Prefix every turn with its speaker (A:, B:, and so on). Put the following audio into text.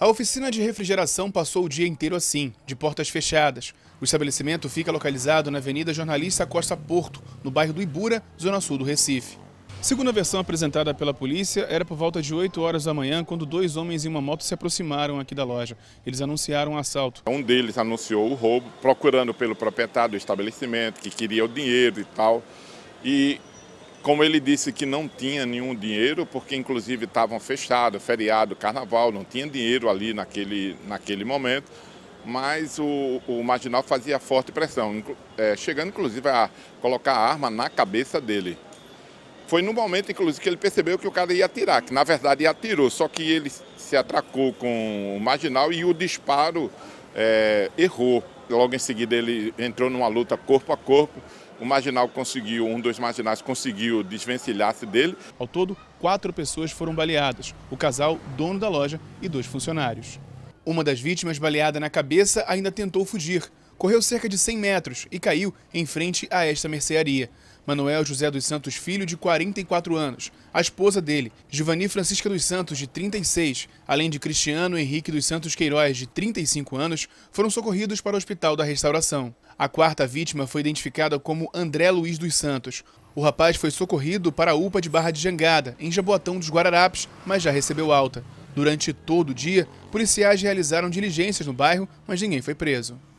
A: A oficina de refrigeração passou o dia inteiro assim, de portas fechadas. O estabelecimento fica localizado na Avenida Jornalista Costa Porto, no bairro do Ibura, zona sul do Recife. Segundo a versão apresentada pela polícia, era por volta de 8 horas da manhã quando dois homens em uma moto se aproximaram aqui da loja. Eles anunciaram um assalto.
B: Um deles anunciou o roubo, procurando pelo proprietário do estabelecimento, que queria o dinheiro e tal. E como ele disse que não tinha nenhum dinheiro, porque inclusive estavam fechados, feriado, carnaval, não tinha dinheiro ali naquele, naquele momento, mas o, o marginal fazia forte pressão, é, chegando inclusive a colocar a arma na cabeça dele. Foi no momento, inclusive, que ele percebeu que o cara ia atirar, que na verdade atirou, só que ele se atracou com o marginal e o disparo é, errou logo em seguida ele entrou numa luta corpo a corpo. O marginal conseguiu, um dos marginais conseguiu desvencilhar-se dele. Ao
A: todo, quatro pessoas foram baleadas: o casal, dono da loja e dois funcionários. Uma das vítimas, baleada na cabeça, ainda tentou fugir correu cerca de 100 metros e caiu em frente a esta mercearia. Manuel José dos Santos Filho, de 44 anos, a esposa dele, Giovanni Francisca dos Santos, de 36, além de Cristiano Henrique dos Santos Queiroz, de 35 anos, foram socorridos para o Hospital da Restauração. A quarta vítima foi identificada como André Luiz dos Santos. O rapaz foi socorrido para a UPA de Barra de Jangada, em Jaboatão dos Guararapes, mas já recebeu alta. Durante todo o dia, policiais realizaram diligências no bairro, mas ninguém foi preso.